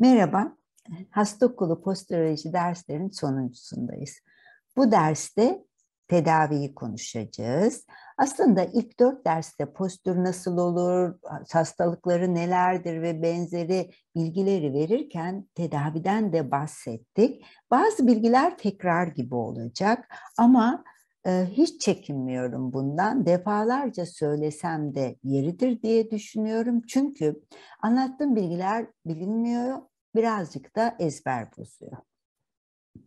Merhaba, Hasta Okulu Posteroloji derslerinin sonuncusundayız. Bu derste tedaviyi konuşacağız. Aslında ilk dört derste postür nasıl olur, hastalıkları nelerdir ve benzeri bilgileri verirken tedaviden de bahsettik. Bazı bilgiler tekrar gibi olacak ama e, hiç çekinmiyorum bundan. Defalarca söylesem de yeridir diye düşünüyorum. Çünkü anlattığım bilgiler bilinmiyor birazcık da ezber bozuyor.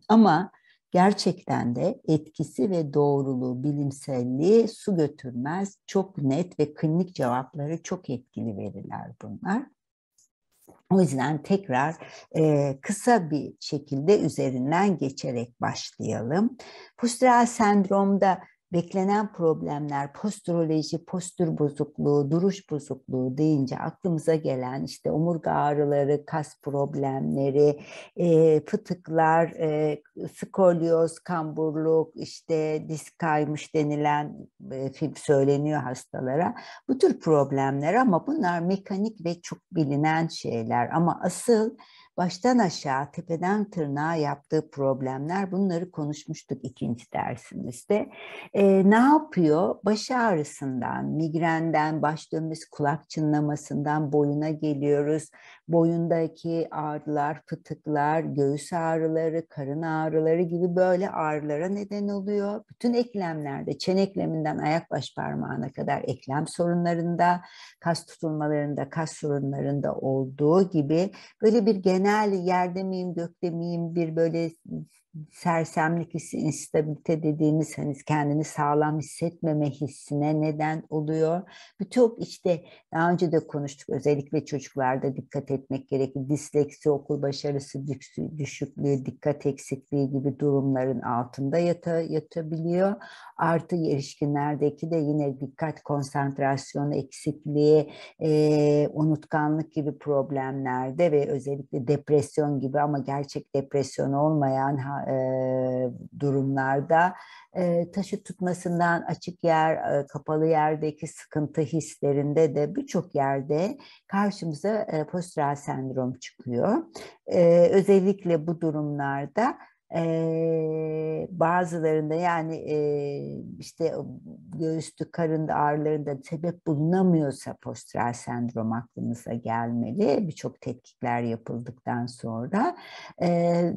Ama gerçekten de etkisi ve doğruluğu, bilimselliği su götürmez. Çok net ve klinik cevapları çok etkili veriler bunlar. O yüzden tekrar e, kısa bir şekilde üzerinden geçerek başlayalım. Postural sendromda beklenen problemler, postüroloji, postür bozukluğu, duruş bozukluğu deyince aklımıza gelen işte omurga ağrıları, kas problemleri, e, fıtıklar, e, skolyoz, kamburluk, işte disk kaymış denilen e, söyleniyor hastalara. Bu tür problemler ama bunlar mekanik ve çok bilinen şeyler ama asıl baştan aşağı tepeden tırnağa yaptığı problemler bunları konuşmuştuk ikinci dersimizde. E, ne yapıyor? Baş ağrısından, migrenden, baş dönmesi, kulak çınlamasından boyuna geliyoruz. Boyundaki ağrılar, fıtıklar, göğüs ağrıları, karın ağrıları gibi böyle ağrılara neden oluyor. Bütün eklemlerde, çene ekleminden ayak baş parmağına kadar eklem sorunlarında, kas tutulmalarında, kas sorunlarında olduğu gibi böyle bir genel genel yer demeyeyim, gök demeyeyim bir böyle sersemlik hissi, instabilite dediğimiz hani kendini sağlam hissetmeme hissine neden oluyor. Birçok işte daha önce de konuştuk özellikle çocuklarda dikkat etmek gerekir. Disleksi, okul başarısı düşüklüğü, dikkat eksikliği gibi durumların altında yata, yatabiliyor. Artı erişkinlerdeki de yine dikkat, konsantrasyon eksikliği, e, unutkanlık gibi problemlerde ve özellikle depresyon gibi ama gerçek depresyon olmayan e, durumlarda e, taşı tutmasından açık yer, e, kapalı yerdeki sıkıntı hislerinde de birçok yerde karşımıza e, postural sendrom çıkıyor. E, özellikle bu durumlarda ee, bazılarında yani e, işte göğüstü karında ağrılarında sebep bulunamıyorsa postural sendrom aklımıza gelmeli. Birçok tetkikler yapıldıktan sonra. Ee,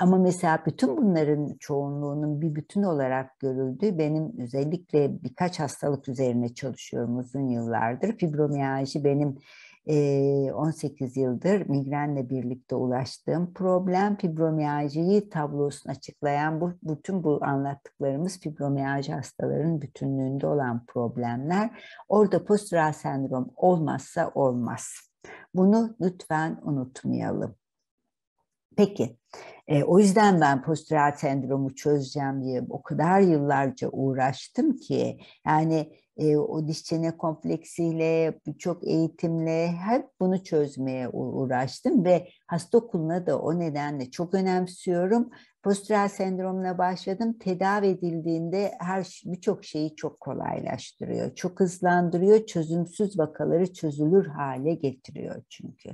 ama mesela bütün bunların çoğunluğunun bir bütün olarak görüldüğü benim özellikle birkaç hastalık üzerine çalışıyorum uzun yıllardır. fibromiyajı benim 18 yıldır migrenle birlikte ulaştığım problem fibromiyaljiyi tablosunu açıklayan bu, bütün bu anlattıklarımız fibromiyalji hastalarının bütünlüğünde olan problemler. Orada postural sendrom olmazsa olmaz. Bunu lütfen unutmayalım. Peki, e, o yüzden ben postural sendromu çözeceğim diye o kadar yıllarca uğraştım ki yani e, o diş çene kompleksiyle, birçok eğitimle hep bunu çözmeye uğraştım ve hasta okuluna da o nedenle çok önemsiyorum. Postürel sendromla başladım. Tedavi edildiğinde her birçok şeyi çok kolaylaştırıyor. Çok hızlandırıyor. Çözümsüz vakaları çözülür hale getiriyor çünkü.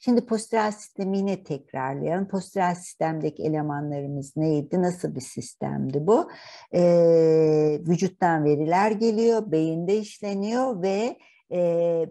Şimdi postürel sistemi yine tekrarlayalım. Postürel sistemdeki elemanlarımız neydi? Nasıl bir sistemdi bu? Ee, vücuttan veriler geliyor, beyinde işleniyor ve e,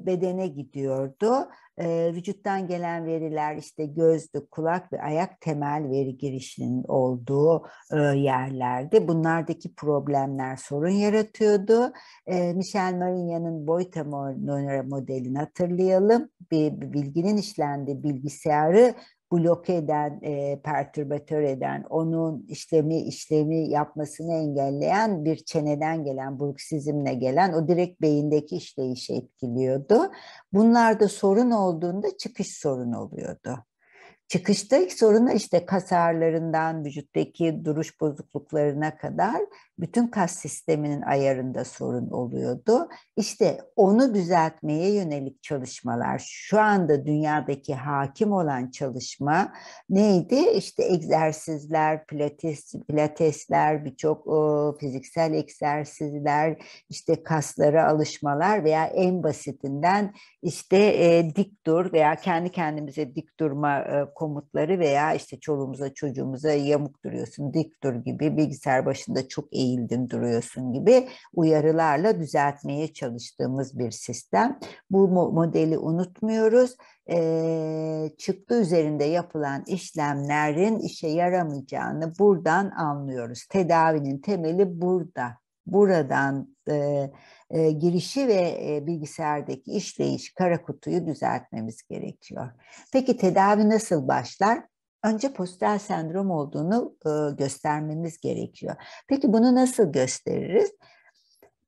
bedene gidiyordu e, vücuttan gelen veriler işte gözdü, kulak ve ayak temel veri girişinin olduğu e, yerlerde bunlardaki problemler sorun yaratıyordu. E, Michel Marigna'nın boy tamamı modelini hatırlayalım. Bir, bir bilginin işlendiği bilgisayarı Blok eden, e, pertürbatör eden, onun işlemi işlemi yapmasını engelleyen bir çeneden gelen, bruksizmle gelen o direkt beyindeki işleyişi etkiliyordu. Bunlarda sorun olduğunda çıkış sorunu oluyordu. Çıkışta sorunlar işte kasarlarından ağrılarından vücuttaki duruş bozukluklarına kadar bütün kas sisteminin ayarında sorun oluyordu. İşte onu düzeltmeye yönelik çalışmalar şu anda dünyadaki hakim olan çalışma neydi? İşte egzersizler, pilates, pilatesler, birçok fiziksel egzersizler, işte kaslara alışmalar veya en basitinden işte e, dik dur veya kendi kendimize dik durma e, komutları veya işte çoluğumuza çocuğumuza yamuk duruyorsun, dik dur gibi, bilgisayar başında çok eğildin duruyorsun gibi uyarılarla düzeltmeye çalıştığımız bir sistem. Bu modeli unutmuyoruz e, çıktı üzerinde yapılan işlemlerin işe yaramayacağını buradan anlıyoruz. Tedavinin temeli burada. Buradan e, e, girişi ve e, bilgisayardaki işleyiş kara kutuyu düzeltmemiz gerekiyor. Peki tedavi nasıl başlar? Önce postural sendrom olduğunu e, göstermemiz gerekiyor. Peki bunu nasıl gösteririz?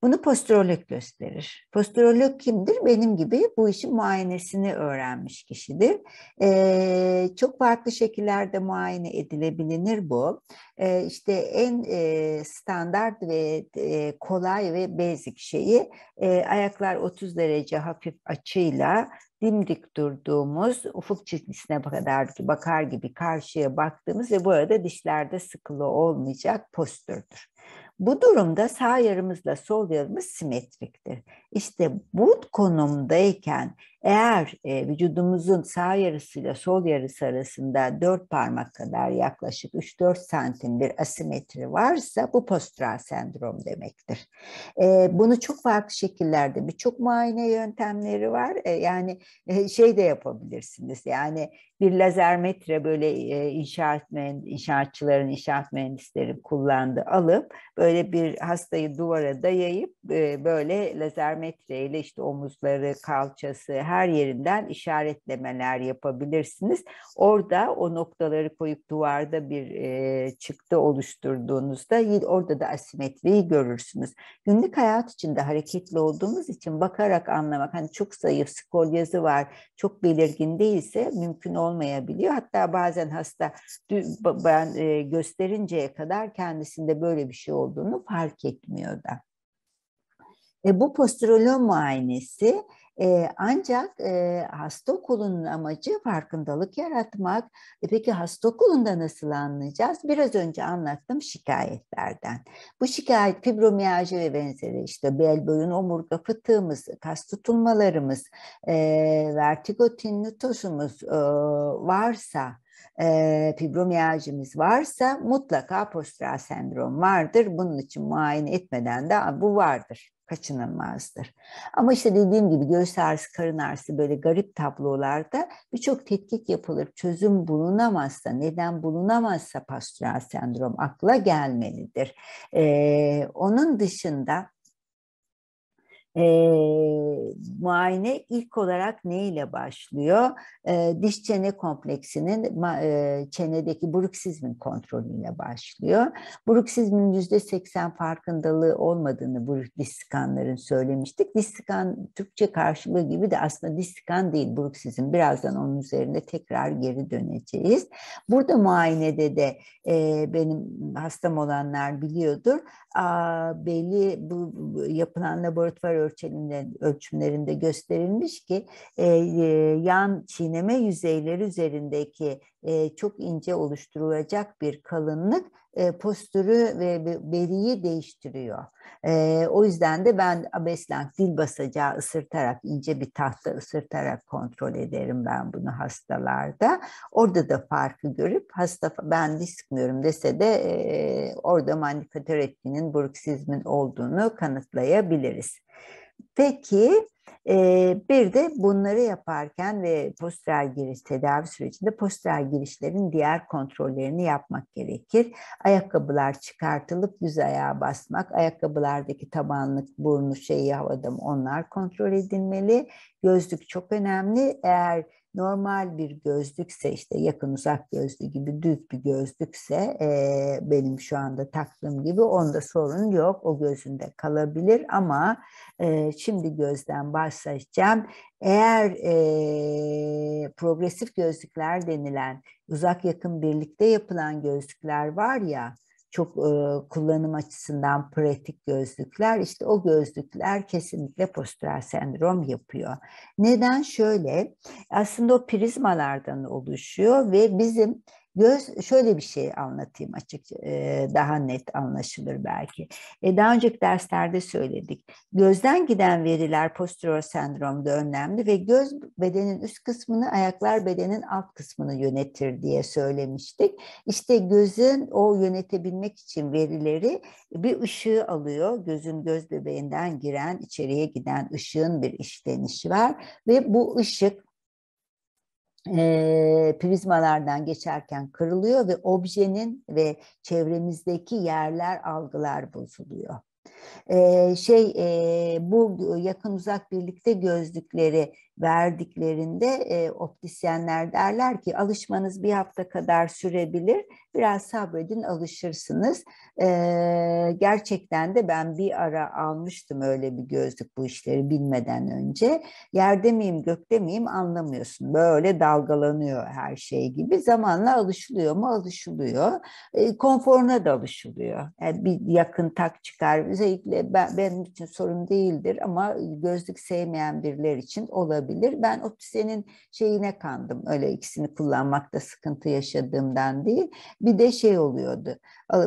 Bunu posterolog gösterir. Posterolog kimdir? Benim gibi bu işin muayenesini öğrenmiş kişidir. Ee, çok farklı şekillerde muayene edilebilinir bu. Ee, işte en e, standart ve e, kolay ve basic şeyi e, ayaklar 30 derece hafif açıyla dimdik durduğumuz ufuk çizgisine kadar bakar gibi karşıya baktığımız ve bu arada dişlerde sıkılı olmayacak postürdür. Bu durumda sağ yarımızla sol yarımız simetriktir. İşte bu konumdayken eğer e, vücudumuzun sağ yarısıyla sol yarısı arasında dört parmak kadar yaklaşık 3-4 santim bir asimetri varsa bu postural sendrom demektir. E, bunu çok farklı şekillerde birçok muayene yöntemleri var. E, yani e, şey de yapabilirsiniz. Yani bir lazer metre böyle e, inşaat inşaatçıların, inşaat mühendislerin kullandığı alıp böyle bir hastayı duvara dayayıp e, böyle lazer metreyle işte omuzları, kalçası, her yerinden işaretlemeler yapabilirsiniz. Orada o noktaları koyup duvarda bir e, çıktı oluşturduğunuzda orada da asimetriyi görürsünüz. Günlük hayat içinde hareketli olduğumuz için bakarak anlamak hani çok sayı skol var çok belirgin değilse mümkün olmayabiliyor. Hatta bazen hasta ben e, gösterinceye kadar kendisinde böyle bir şey olduğunu fark etmiyor da. E, bu posterolon muayenesi e, ancak e, hasta okulunun amacı farkındalık yaratmak. E, peki hasta okulunda nasıl anlayacağız? Biraz önce anlattım şikayetlerden. Bu şikayet fibromiyajı ve benzeri işte bel, boyun, omurga, fıtığımız, kas tutulmalarımız, e, vertigo, tinnitusumuz e, varsa e, fibromiyajımız varsa mutlaka postural sendrom vardır. Bunun için muayene etmeden de bu vardır kaçınılmazdır. Ama işte dediğim gibi göğüs ağrısı, karın ağrısı böyle garip tablolarda birçok tetkik yapılır. Çözüm bulunamazsa, neden bulunamazsa pastüral sendrom akla gelmelidir. Ee, onun dışında e, muayene ilk olarak ne ile başlıyor? E, diş çene kompleksinin e, çenedeki bruksizmin kontrolüyle başlıyor. Bruksizmin seksen farkındalığı olmadığını distikanların söylemiştik. Distikan Türkçe karşılığı gibi de aslında distikan değil bruksizm. Birazdan onun üzerinde tekrar geri döneceğiz. Burada muayenede de e, benim hastam olanlar biliyordur belli bu yapılan laboratuvar ölçümlerinde, ölçümlerinde gösterilmiş ki e, e, yan çiğneme yüzeyleri üzerindeki e, çok ince oluşturulacak bir kalınlık e, postürü ve veriyi değiştiriyor. E, o yüzden de ben abeslen dil basacağı ısırtarak, ince bir tahta ısırtarak kontrol ederim ben bunu hastalarda. Orada da farkı görüp hasta ben diskmiyorum dese de e, orada manipülatör etkinin bruksizmin olduğunu kanıtlayabiliriz. Peki e, bir de bunları yaparken ve poster giriş tedavi sürecinde poster girişlerin diğer kontrollerini yapmak gerekir. Ayakkabılar çıkartılıp düz ayağa basmak, ayakkabılardaki tabanlık, burnu, şeyi havada mı onlar kontrol edilmeli. Gözlük çok önemli. Eğer Normal bir gözlükse işte yakın uzak gözlü gibi düz bir gözlükse e, benim şu anda taktığım gibi onda sorun yok. O gözünde kalabilir ama e, şimdi gözden bahsedeceğim. Eğer e, progresif gözlükler denilen uzak yakın birlikte yapılan gözlükler var ya çok e, kullanım açısından pratik gözlükler. işte o gözlükler kesinlikle postürel sendrom yapıyor. Neden? Şöyle aslında o prizmalardan oluşuyor ve bizim Göz şöyle bir şey anlatayım açık e, daha net anlaşılır belki. E Daha önceki derslerde söyledik. Gözden giden veriler posterior sendromda önemli ve göz bedenin üst kısmını, ayaklar bedenin alt kısmını yönetir diye söylemiştik. İşte gözün o yönetebilmek için verileri bir ışığı alıyor. Gözün göz bebeğinden giren, içeriye giden ışığın bir işlenişi var ve bu ışık e, prizmalardan geçerken kırılıyor ve objenin ve çevremizdeki yerler algılar bozuluyor. E, şey e, bu yakın uzak birlikte gözlükleri verdiklerinde e, optisyenler derler ki alışmanız bir hafta kadar sürebilir. Biraz sabredin alışırsınız. E, gerçekten de ben bir ara almıştım öyle bir gözlük bu işleri bilmeden önce. Yerde miyim gökte miyim anlamıyorsun. Böyle dalgalanıyor her şey gibi. Zamanla alışılıyor mu alışılıyor. E, konforuna da alışılıyor. Yani bir yakın tak çıkar. Özellikle ben, benim için sorun değildir ama gözlük sevmeyen birler için olabilir olabilir. Ben optisyenin şeyine kandım. Öyle ikisini kullanmakta sıkıntı yaşadığımdan değil. Bir de şey oluyordu.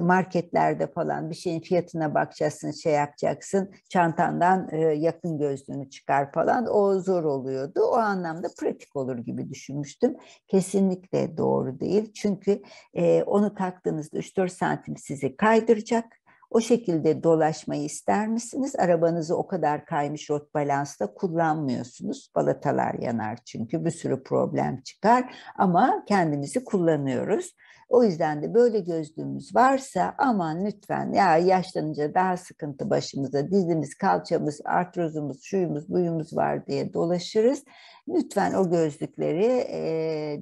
Marketlerde falan bir şeyin fiyatına bakacaksın, şey yapacaksın. Çantandan e, yakın gözlüğünü çıkar falan. O zor oluyordu. O anlamda pratik olur gibi düşünmüştüm. Kesinlikle doğru değil. Çünkü e, onu taktığınızda 3-4 santim sizi kaydıracak o şekilde dolaşmayı ister misiniz? Arabanızı o kadar kaymış rot balansta kullanmıyorsunuz. Balatalar yanar çünkü bir sürü problem çıkar ama kendimizi kullanıyoruz. O yüzden de böyle gözlüğümüz varsa aman lütfen ya yaşlanınca daha sıkıntı başımıza dizimiz, kalçamız, artrozumuz, şuyumuz, buyumuz var diye dolaşırız. Lütfen o gözlükleri e,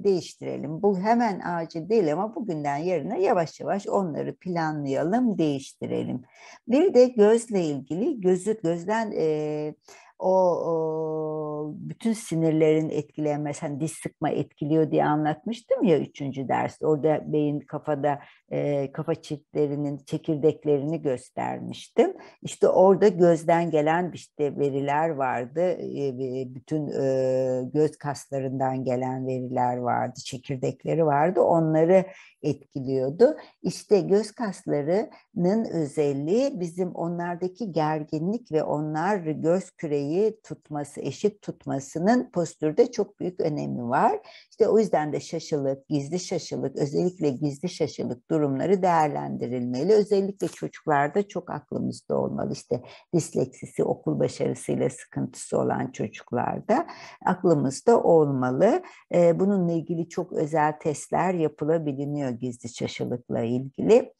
değiştirelim. Bu hemen acil değil ama bugünden yarına yavaş yavaş onları planlayalım, değiştirelim. Bir de gözle ilgili gözü gözden e, o, o bütün sinirlerin etkilenmesi, hani diz sıkma etkiliyor diye anlatmıştım ya üçüncü ders. Orada beyin kafada e, kafa çiftlerinin çekirdeklerini göstermiştim. İşte orada gözden gelen işte veriler vardı. E, bütün e, göz kaslarından gelen veriler vardı, çekirdekleri vardı. Onları etkiliyordu. İşte göz kaslarının özelliği bizim onlardaki gerginlik ve onlar göz küreyi dengeyi tutması, eşit tutmasının postürde çok büyük önemi var. İşte o yüzden de şaşılık, gizli şaşılık, özellikle gizli şaşılık durumları değerlendirilmeli. Özellikle çocuklarda çok aklımızda olmalı. İşte disleksisi, okul başarısıyla sıkıntısı olan çocuklarda aklımızda olmalı. Bununla ilgili çok özel testler yapılabiliyor gizli şaşılıkla ilgili.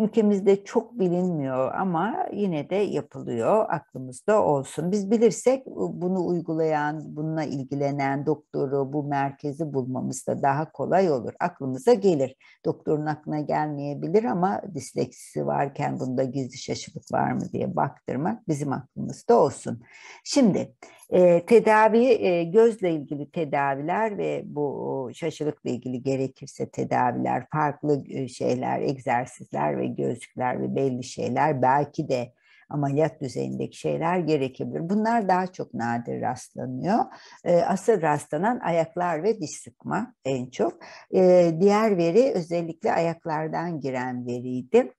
Ülkemizde çok bilinmiyor ama yine de yapılıyor, aklımızda olsun. Biz bilirsek bunu uygulayan, bununla ilgilenen doktoru, bu merkezi bulmamız da daha kolay olur. Aklımıza gelir. Doktorun aklına gelmeyebilir ama disleksisi varken bunda gizli şaşılık var mı diye baktırmak bizim aklımızda olsun. Şimdi e, tedavi e, gözle ilgili tedaviler ve bu şaşılıkla ilgili gerekirse tedaviler, farklı e, şeyler, egzersizler ve gözlükler ve belli şeyler belki de ameliyat düzeyindeki şeyler gerekebilir. Bunlar daha çok nadir rastlanıyor. E, asıl rastlanan ayaklar ve diş sıkma en çok. E, diğer veri özellikle ayaklardan giren veriydi.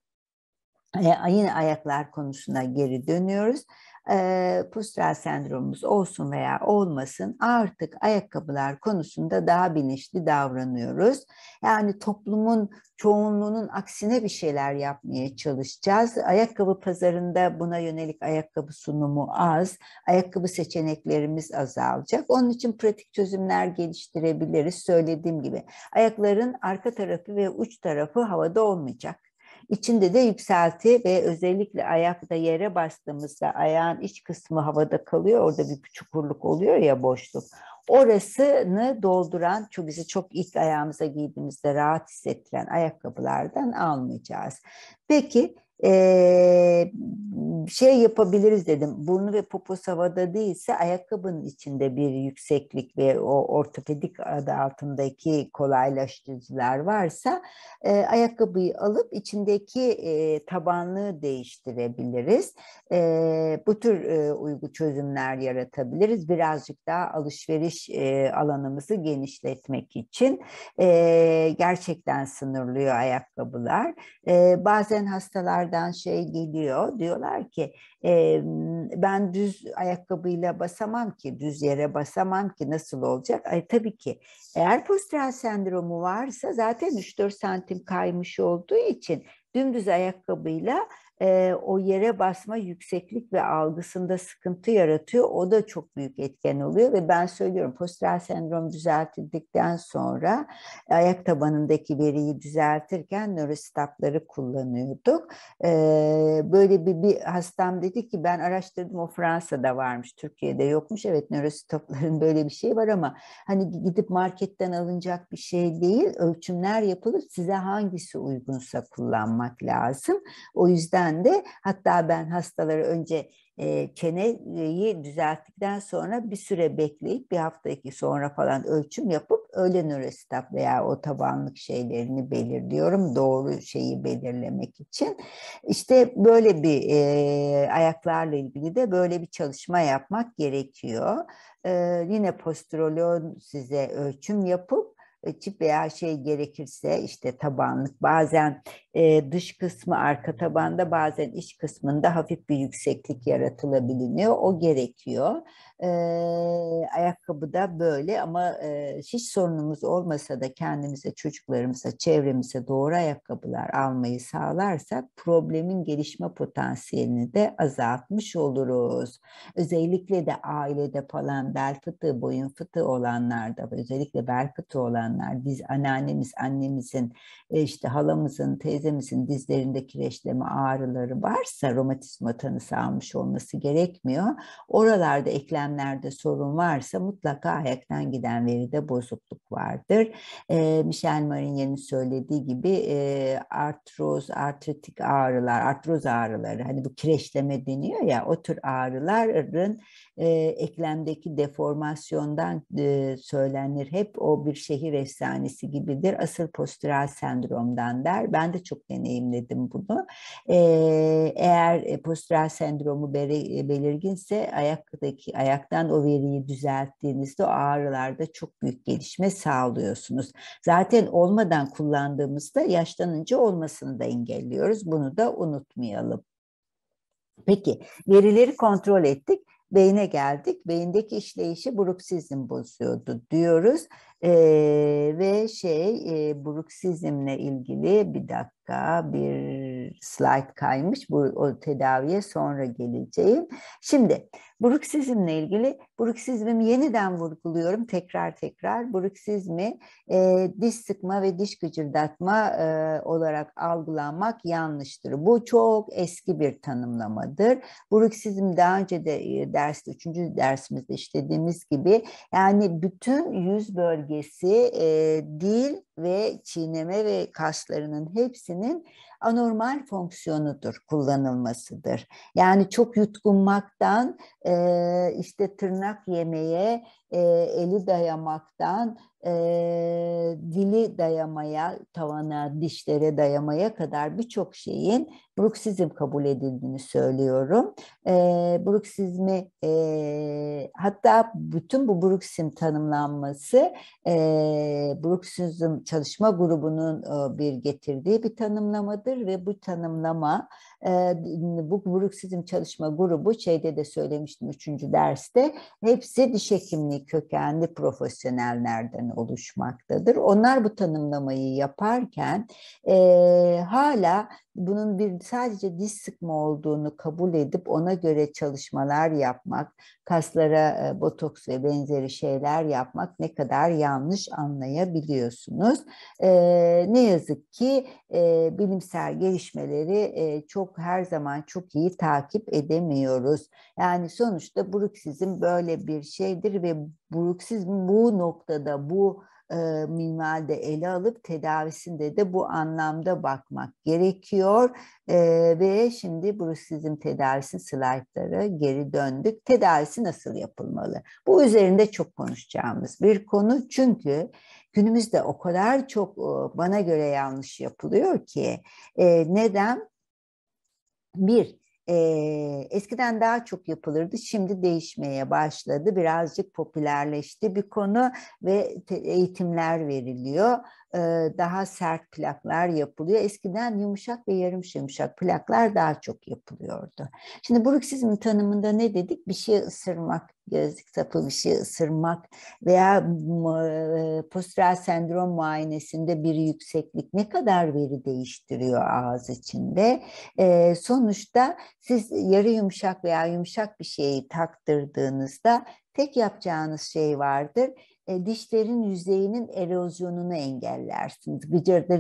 E, yine ayaklar konusuna geri dönüyoruz e, postural sendromumuz olsun veya olmasın artık ayakkabılar konusunda daha bilinçli davranıyoruz. Yani toplumun çoğunluğunun aksine bir şeyler yapmaya çalışacağız. Ayakkabı pazarında buna yönelik ayakkabı sunumu az, ayakkabı seçeneklerimiz azalacak. Onun için pratik çözümler geliştirebiliriz söylediğim gibi. Ayakların arka tarafı ve uç tarafı havada olmayacak. İçinde de yükselti ve özellikle ayakta yere bastığımızda ayağın iç kısmı havada kalıyor. Orada bir çukurluk oluyor ya boşluk. Orasını dolduran, çok bizi çok ilk ayağımıza giydiğimizde rahat hissettiren ayakkabılardan almayacağız. Peki e, şey yapabiliriz dedim. Burnu ve poposu havada değilse ayakkabının içinde bir yükseklik ve o ortopedik adı altındaki kolaylaştırıcılar varsa e, ayakkabıyı alıp içindeki e, tabanlığı değiştirebiliriz. E, bu tür e, uygu çözümler yaratabiliriz. Birazcık daha alışveriş e, alanımızı genişletmek için e, gerçekten sınırlıyor ayakkabılar. E, bazen hastalar yerden şey geliyor. Diyorlar ki e, ben düz ayakkabıyla basamam ki, düz yere basamam ki nasıl olacak? Ay, tabii ki eğer postural sendromu varsa zaten 3-4 santim kaymış olduğu için dümdüz ayakkabıyla e, o yere basma yükseklik ve algısında sıkıntı yaratıyor. O da çok büyük etken oluyor ve ben söylüyorum postural sendrom düzeltildikten sonra ayak tabanındaki veriyi düzeltirken nörostapları kullanıyorduk. E, böyle bir, bir hastam dedi ki ben araştırdım o Fransa'da varmış, Türkiye'de yokmuş. Evet nörostapların böyle bir şey var ama hani gidip marketten alınacak bir şey değil. Ölçümler yapılır size hangisi uygunsa kullanmak lazım. O yüzden yüzden de hatta ben hastaları önce e, çeneyi düzelttikten sonra bir süre bekleyip bir hafta iki sonra falan ölçüm yapıp öyle nörositap veya o tabanlık şeylerini belirliyorum doğru şeyi belirlemek için. İşte böyle bir e, ayaklarla ilgili de böyle bir çalışma yapmak gerekiyor. E, yine postrolyon size ölçüm yapıp e, çip veya şey gerekirse işte tabanlık bazen e, dış kısmı arka tabanda bazen iç kısmında hafif bir yükseklik yaratılabiliyor. O gerekiyor. E, ayakkabı da böyle ama e, hiç sorunumuz olmasa da kendimize, çocuklarımıza, çevremize doğru ayakkabılar almayı sağlarsak problemin gelişme potansiyelini de azaltmış oluruz. Özellikle de ailede falan bel fıtığı, boyun fıtığı olanlarda özellikle bel fıtığı olan insanlar. Biz anneannemiz, annemizin, e, işte halamızın, teyzemizin dizlerinde kireçleme ağrıları varsa romatizma tanısı almış olması gerekmiyor. Oralarda eklemlerde sorun varsa mutlaka ayaktan giden veride bozukluk vardır. E, Michel Marinier'in söylediği gibi e, artroz, artritik ağrılar, artroz ağrıları hani bu kireçleme deniyor ya o tür ağrıların e, eklemdeki deformasyondan e, söylenir. Hep o bir şehir efsanesi gibidir. Asıl postural sendromdan der. Ben de çok deneyimledim bunu. Ee, eğer e, postural sendromu e, belirginse ayaktaki ayaktan o veriyi düzelttiğinizde o ağrılarda çok büyük gelişme sağlıyorsunuz. Zaten olmadan kullandığımızda yaşlanınca olmasını da engelliyoruz. Bunu da unutmayalım. Peki verileri kontrol ettik beyne geldik. Beyindeki işleyişi bruksizm bozuyordu diyoruz. E, ve şey e, bruksizmle ilgili bir dakika bir slide kaymış. Bu o tedaviye sonra geleceğim. Şimdi bruksizmle ilgili Bruksizmimi yeniden vurguluyorum tekrar tekrar. Bruksizmi e, diş sıkma ve diş gıcırdatma e, olarak algılanmak yanlıştır. Bu çok eski bir tanımlamadır. Bruksizm daha önce de e, derste, üçüncü dersimizde işlediğimiz gibi yani bütün yüz bölgesi, e, dil ve çiğneme ve kaslarının hepsinin anormal fonksiyonudur, kullanılmasıdır. Yani çok yutkunmaktan e, işte tırnak ıspanak yemeye e, eli dayamaktan e, dili dayamaya, tavana, dişlere dayamaya kadar birçok şeyin bruksizm kabul edildiğini söylüyorum. E, bruksizmi e, hatta bütün bu bruksizm tanımlanması e, bruksizm çalışma grubunun e, bir getirdiği bir tanımlamadır ve bu tanımlama bu bruksizm çalışma grubu şeyde de söylemiştim üçüncü derste hepsi diş hekimliği kökenli profesyonellerden oluşmaktadır. Onlar bu tanımlamayı yaparken e, hala bunun bir sadece diz sıkma olduğunu kabul edip ona göre çalışmalar yapmak, kaslara e, botoks ve benzeri şeyler yapmak ne kadar yanlış anlayabiliyorsunuz. E, ne yazık ki e, bilimsel gelişmeleri e, çok her zaman çok iyi takip edemiyoruz. Yani sonuçta bruksizm böyle bir şeydir ve bruksizm bu noktada bu e, minvalde ele alıp tedavisinde de bu anlamda bakmak gerekiyor. E, ve şimdi brusizm tedavisi slaytlara geri döndük. Tedavisi nasıl yapılmalı? Bu üzerinde çok konuşacağımız bir konu çünkü günümüzde o kadar çok e, bana göre yanlış yapılıyor ki. E, neden? Bir, e, eskiden daha çok yapılırdı. Şimdi değişmeye başladı. Birazcık popülerleşti bir konu ve eğitimler veriliyor. E, daha sert plaklar yapılıyor. Eskiden yumuşak ve yarım yumuşak plaklar daha çok yapılıyordu. Şimdi bruksizmin tanımında ne dedik? Bir şey ısırmak, gözlük sapı bir şey ısırmak veya e, postural sendrom muayenesinde bir yükseklik ne kadar veri değiştiriyor ağız içinde? E, sonuçta siz yarı yumuşak veya yumuşak bir şeyi taktırdığınızda tek yapacağınız şey vardır e, dişlerin yüzeyinin erozyonunu engellersiniz.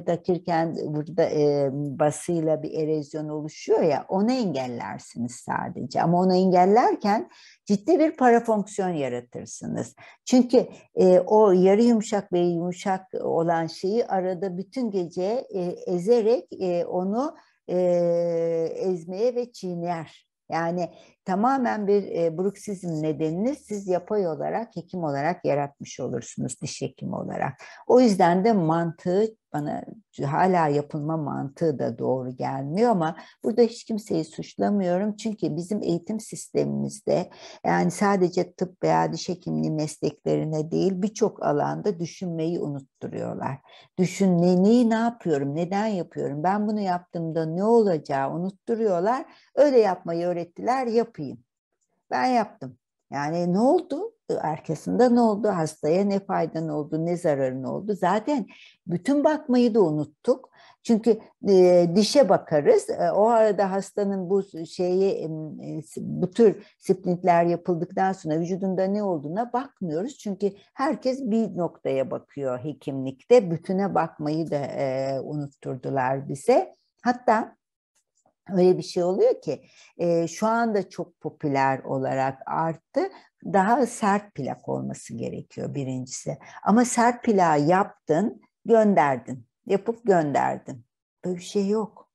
takırken burada e, basıyla bir erozyon oluşuyor ya onu engellersiniz sadece. Ama onu engellerken ciddi bir parafonksiyon yaratırsınız. Çünkü e, o yarı yumuşak ve yumuşak olan şeyi arada bütün gece e, ezerek e, onu e, ezmeye ve çiğner. Yani tamamen bir e, bruksizm nedenini siz yapay olarak hekim olarak yaratmış olursunuz diş hekimi olarak. O yüzden de mantığı bana hala yapılma mantığı da doğru gelmiyor ama burada hiç kimseyi suçlamıyorum. Çünkü bizim eğitim sistemimizde yani sadece tıp veya diş hekimliği mesleklerine değil birçok alanda düşünmeyi unutturuyorlar. düşün neyi ne yapıyorum, neden yapıyorum, ben bunu yaptığımda ne olacağı unutturuyorlar. Öyle yapmayı öğrettiler, yapıyorlar yapayım. Ben yaptım. Yani ne oldu? E, arkasında ne oldu? Hastaya ne faydan oldu, ne zararın oldu? Zaten bütün bakmayı da unuttuk. Çünkü e, dişe bakarız. E, o arada hastanın bu şeyi e, bu tür splintler yapıldıktan sonra vücudunda ne olduğuna bakmıyoruz. Çünkü herkes bir noktaya bakıyor hekimlikte. Bütüne bakmayı da e, unutturdular bize. Hatta öyle bir şey oluyor ki e, şu anda çok popüler olarak arttı. Daha sert plak olması gerekiyor birincisi. Ama sert plağı yaptın, gönderdin. Yapıp gönderdin. Böyle bir şey yok.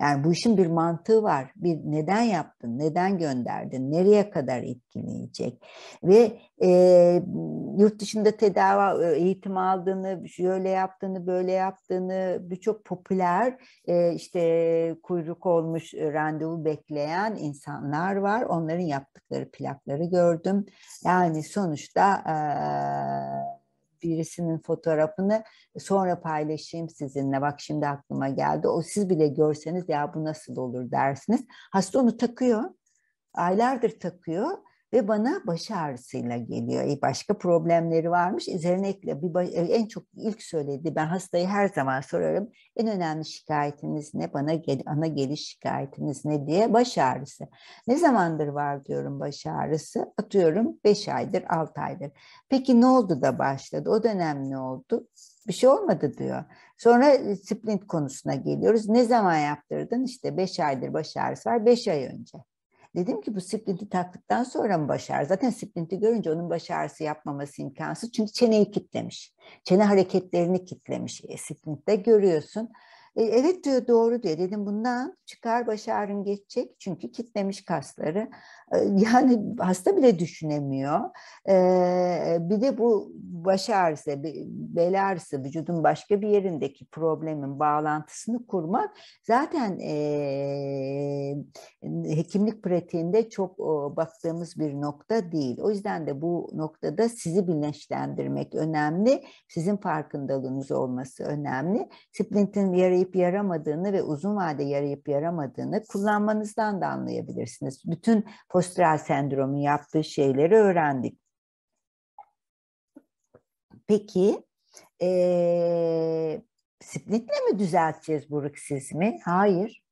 Yani bu işin bir mantığı var. Bir neden yaptın, neden gönderdin, nereye kadar etkileyecek ve e, yurt dışında tedavi e, eğitim aldığını, şöyle yaptığını, böyle yaptığını birçok popüler e, işte kuyruk olmuş e, randevu bekleyen insanlar var. Onların yaptıkları plakları gördüm. Yani sonuçta e, birisinin fotoğrafını e, sonra paylaşayım sizinle. Bak şimdi aklıma geldi. O siz bile görseniz ya bu nasıl olur dersiniz. Hasta onu takıyor. Aylardır takıyor ve bana baş ağrısıyla geliyor. E başka problemleri varmış. Üzerine bir baş, e, en çok ilk söyledi. Ben hastayı her zaman sorarım. En önemli şikayetiniz ne? Bana gel, ana geliş şikayetiniz ne diye baş ağrısı. Ne zamandır var diyorum baş ağrısı. Atıyorum 5 aydır, 6 aydır. Peki ne oldu da başladı? O dönem ne oldu? bir şey olmadı diyor. Sonra e, splint konusuna geliyoruz. Ne zaman yaptırdın? İşte 5 aydır baş ağrısı var. 5 ay önce. Dedim ki bu splinti taktıktan sonra mı başarır? Zaten splinti görünce onun başarısı yapmaması imkansız. Çünkü çeneyi kitlemiş. Çene hareketlerini kitlemiş. E, splintte görüyorsun. E, evet diyor doğru diyor. Dedim bundan çıkar baş ağrın geçecek. Çünkü kitlemiş kasları. E, yani hasta bile düşünemiyor. E, bir de bu baş ağrısı, bel ağrısı vücudun başka bir yerindeki problemin bağlantısını kurmak zaten e, hekimlik pratiğinde çok o, baktığımız bir nokta değil. O yüzden de bu noktada sizi bilinçlendirmek önemli. Sizin farkındalığınız olması önemli. Splint'in yarayı yarayıp yaramadığını ve uzun vade yarayıp yaramadığını kullanmanızdan da anlayabilirsiniz. Bütün postural sendromun yaptığı şeyleri öğrendik. Peki, e, split'le mi düzelteceğiz bu ruksizmi? Hayır.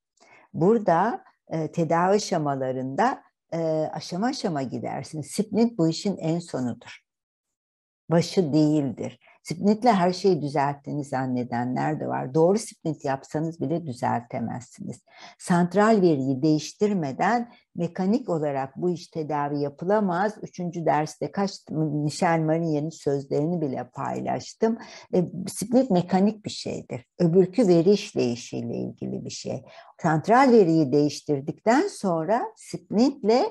Burada e, tedavi aşamalarında e, aşama aşama gidersiniz. Splint bu işin en sonudur. Başı değildir. Sprintle her şeyi düzelttiğini zannedenler de var. Doğru sprint yapsanız bile düzeltemezsiniz. Santral veriyi değiştirmeden mekanik olarak bu iş tedavi yapılamaz. Üçüncü derste kaç Michel Marier'in sözlerini bile paylaştım. E, split mekanik bir şeydir. Öbürkü veri işleyişiyle ilgili bir şey. Santral veriyi değiştirdikten sonra sprintle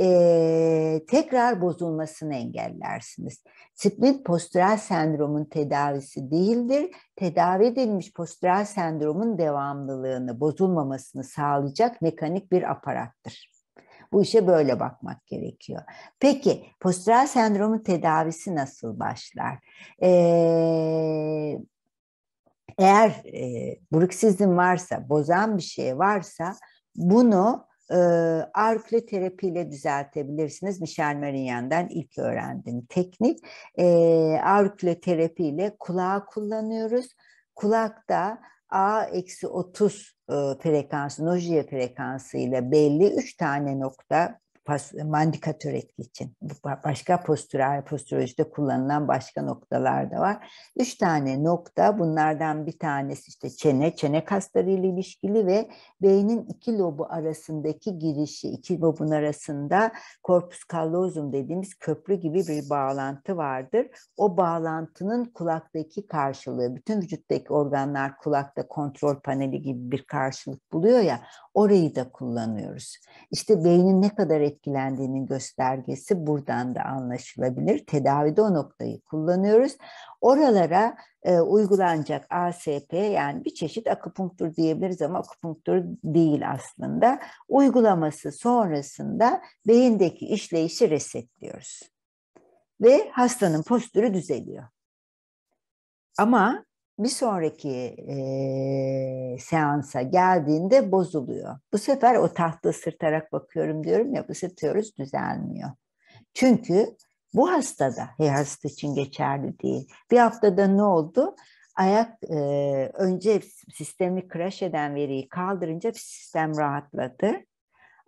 e, tekrar bozulmasını engellersiniz. Splint postural sendromun tedavisi değildir. Tedavi edilmiş postural sendromun devamlılığını, bozulmamasını sağlayacak mekanik bir aparattır. Bu işe böyle bakmak gerekiyor. Peki postural sendromun tedavisi nasıl başlar? Ee, eğer e, bruksizm varsa, bozan bir şey varsa bunu e, terapiyle düzeltebilirsiniz. Michel Marien'den ilk öğrendiğim teknik. E, ağırlıklı terapiyle kulağı kullanıyoruz. Kulakta A-30 e, frekansı, nojiye frekansı ile belli üç tane nokta mandikatör etki için. Başka postüral postürolojide kullanılan başka noktalar da var. Üç tane nokta bunlardan bir tanesi işte çene, çene kasları ile ilişkili ve beynin iki lobu arasındaki girişi, iki lobun arasında corpus callosum dediğimiz köprü gibi bir bağlantı vardır. O bağlantının kulaktaki karşılığı, bütün vücuttaki organlar kulakta kontrol paneli gibi bir karşılık buluyor ya, orayı da kullanıyoruz. İşte beynin ne kadar etkilendiğinin göstergesi buradan da anlaşılabilir. Tedavide o noktayı kullanıyoruz. Oralara e, uygulanacak ASP yani bir çeşit akupunktur diyebiliriz ama akupunktur değil aslında. Uygulaması sonrasında beyindeki işleyişi resetliyoruz. Ve hastanın postürü düzeliyor. Ama bir sonraki e, seansa geldiğinde bozuluyor. Bu sefer o tahtı sırtarak bakıyorum diyorum ya, ısıtıyoruz düzelmiyor. Çünkü bu hastada, her hasta için geçerli değil. Bir haftada ne oldu? Ayak e, önce sistemi crash eden veriyi kaldırınca sistem rahatladı.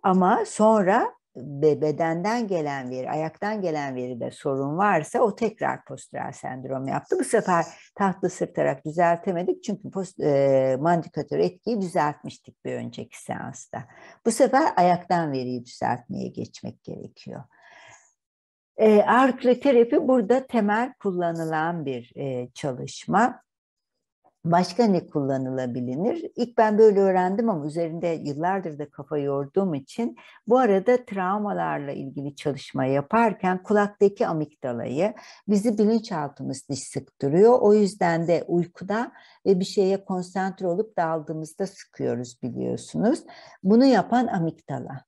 Ama sonra bedenden gelen veri, ayaktan gelen veride sorun varsa o tekrar postural sendrom yaptı. Bu sefer tahtlı sırtarak düzeltemedik çünkü post, e, mandikatör etkiyi düzeltmiştik bir önceki seansta. Bu sefer ayaktan veriyi düzeltmeye geçmek gerekiyor. E, ağırlıklı terapi burada temel kullanılan bir e, çalışma. Başka ne kullanılabilir? İlk ben böyle öğrendim ama üzerinde yıllardır da kafa yorduğum için bu arada travmalarla ilgili çalışma yaparken kulaktaki amigdalayı bizi bilinçaltımız diş sıktırıyor. O yüzden de uykuda ve bir şeye konsantre olup daldığımızda sıkıyoruz biliyorsunuz. Bunu yapan amigdala.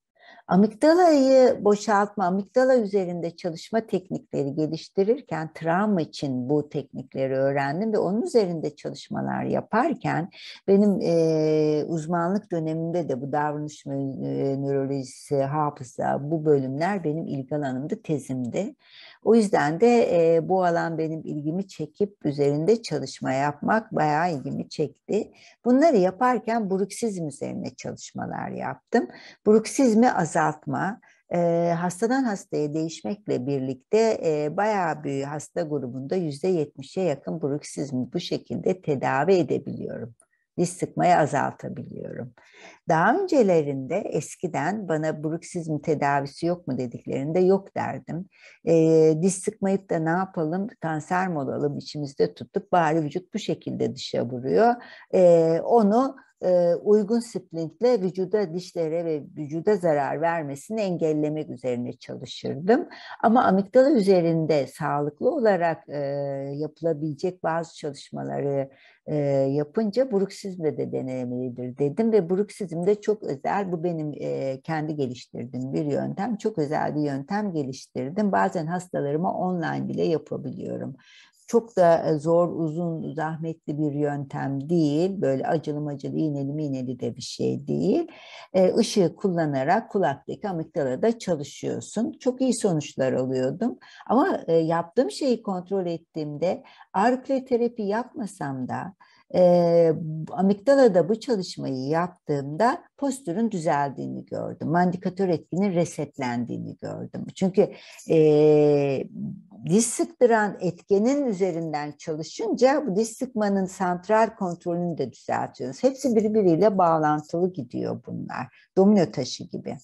Amigdalayı boşaltma, amigdala üzerinde çalışma teknikleri geliştirirken travma için bu teknikleri öğrendim ve onun üzerinde çalışmalar yaparken benim e, uzmanlık döneminde de bu davranış e, nörolojisi, hafıza bu bölümler benim ilgi alanımdı, tezimdi. O yüzden de e, bu alan benim ilgimi çekip üzerinde çalışma yapmak bayağı ilgimi çekti. Bunları yaparken bruksizm üzerine çalışmalar yaptım. Bruksizmi az azaltma e, hastadan hastaya değişmekle birlikte e, bayağı bir hasta grubunda yüzde yetmişe yakın bruksizmi bu şekilde tedavi edebiliyorum. Diş sıkmayı azaltabiliyorum. Daha öncelerinde eskiden bana bruksizm tedavisi yok mu dediklerinde yok derdim. E, diş sıkmayıp da ne yapalım kanser mi olalım içimizde tutup bari vücut bu şekilde dışa vuruyor. E, onu e, uygun splintle vücuda dişlere ve vücuda zarar vermesini engellemek üzerine çalışırdım. Ama amigdala üzerinde sağlıklı olarak e, yapılabilecek bazı çalışmaları e, yapınca bruksizme de denemelidir dedim ve bruksizm de çok özel. Bu benim e, kendi geliştirdiğim bir yöntem. Çok özel bir yöntem geliştirdim. Bazen hastalarıma online bile yapabiliyorum çok da e, zor, uzun, zahmetli bir yöntem değil. Böyle acılı macılı, iğneli mineli de bir şey değil. E, ışığı kullanarak kulaklık amigdala da çalışıyorsun. Çok iyi sonuçlar alıyordum. Ama e, yaptığım şeyi kontrol ettiğimde ağrı terapi yapmasam da e, amigdalada bu çalışmayı yaptığımda postürün düzeldiğini gördüm. Mandikatör etkinin resetlendiğini gördüm. Çünkü e, diz sıktıran etkenin üzerinden çalışınca bu diz sıkmanın santral kontrolünü de düzeltiyorsunuz. Hepsi birbiriyle bağlantılı gidiyor bunlar. Domino taşı gibi.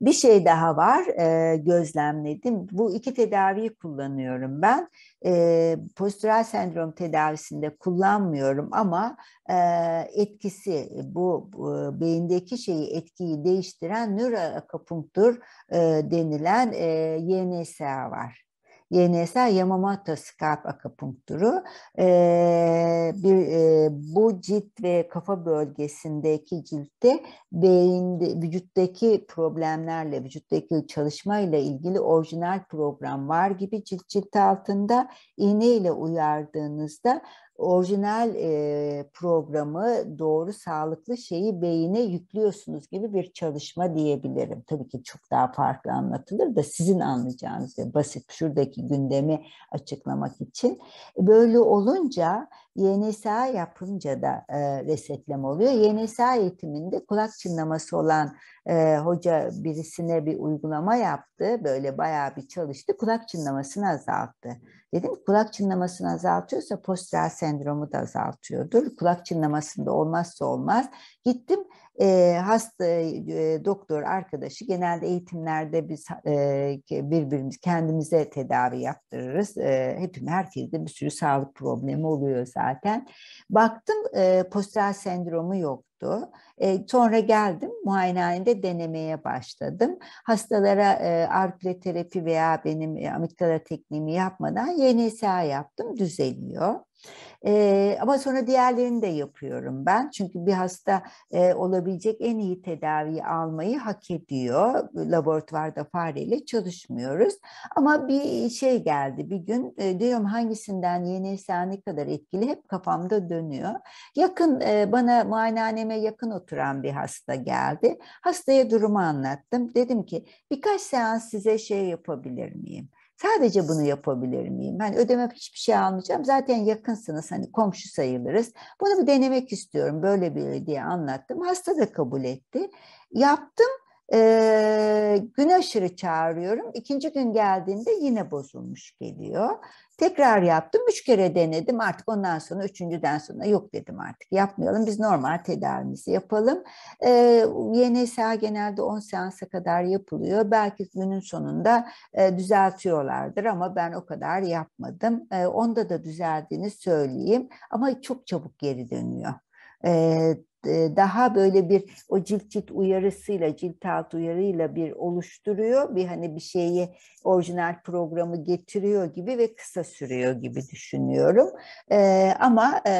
Bir şey daha var e, gözlemledim. Bu iki tedaviyi kullanıyorum ben. E, postural sendrom tedavisinde kullanmıyorum ama e, etkisi bu e, beyindeki şeyi etkiyi değiştiren nöroakupunktur e, denilen e, YNSA var. YNS Yamamoto skalp akupunkturu e, bir e, bu cilt ve kafa bölgesindeki ciltte beyinde vücuttaki problemlerle vücuttaki çalışmayla ilgili orijinal program var gibi cilt cilt altında iğne ile uyardığınızda orijinal e, programı doğru sağlıklı şeyi beyine yüklüyorsunuz gibi bir çalışma diyebilirim. Tabii ki çok daha farklı anlatılır da sizin anlayacağınız basit şuradaki gündemi açıklamak için. Böyle olunca YNSA yapınca da e, resetleme oluyor. YNSA eğitiminde kulak çınlaması olan e, hoca birisine bir uygulama yaptı. Böyle bayağı bir çalıştı. Kulak çınlamasını azalttı. Dedim kulak çınlamasını azaltıyorsa postural sendromu da azaltıyordur. Kulak çınlamasında olmazsa olmaz Gittim e, hasta e, doktor arkadaşı genelde eğitimlerde biz e, birbirimiz kendimize tedavi yaptırırız. E, hepim herkeste bir sürü sağlık problemi oluyor zaten. Baktım e, postural sendromu yoktu. E, sonra geldim muayenehanede denemeye başladım. Hastalara e, arple terapi veya benim e, amigdala tekniğimi yapmadan YNSA yaptım düzeliyor. E, ama sonra diğerlerini de yapıyorum ben. Çünkü bir hasta e, olabilecek en iyi tedaviyi almayı hak ediyor. Laboratuvarda fareyle çalışmıyoruz. Ama bir şey geldi bir gün. E, diyorum hangisinden yenilsen ne kadar etkili hep kafamda dönüyor. Yakın e, bana muayenehaneme yakın oturan bir hasta geldi. Hastaya durumu anlattım. Dedim ki birkaç seans size şey yapabilir miyim? Sadece bunu yapabilir miyim? Ben hani ödeme hiçbir şey almayacağım. Zaten yakınsınız hani komşu sayılırız. Bunu bir denemek istiyorum böyle bir diye anlattım. Hasta da kabul etti. Yaptım. Ee, gün aşırı çağırıyorum. İkinci gün geldiğinde yine bozulmuş geliyor. Tekrar yaptım. Üç kere denedim. Artık ondan sonra üçüncüden sonra yok dedim artık. Yapmayalım. Biz normal tedavimizi yapalım. E, ee, YNSA genelde 10 seansa kadar yapılıyor. Belki günün sonunda e, düzeltiyorlardır ama ben o kadar yapmadım. E, onda da düzeldiğini söyleyeyim. Ama çok çabuk geri dönüyor. E, e, daha böyle bir o cilt cilt uyarısıyla, cilt alt uyarıyla bir oluşturuyor. Bir hani bir şeyi orijinal programı getiriyor gibi ve kısa sürüyor gibi düşünüyorum. E, ama e,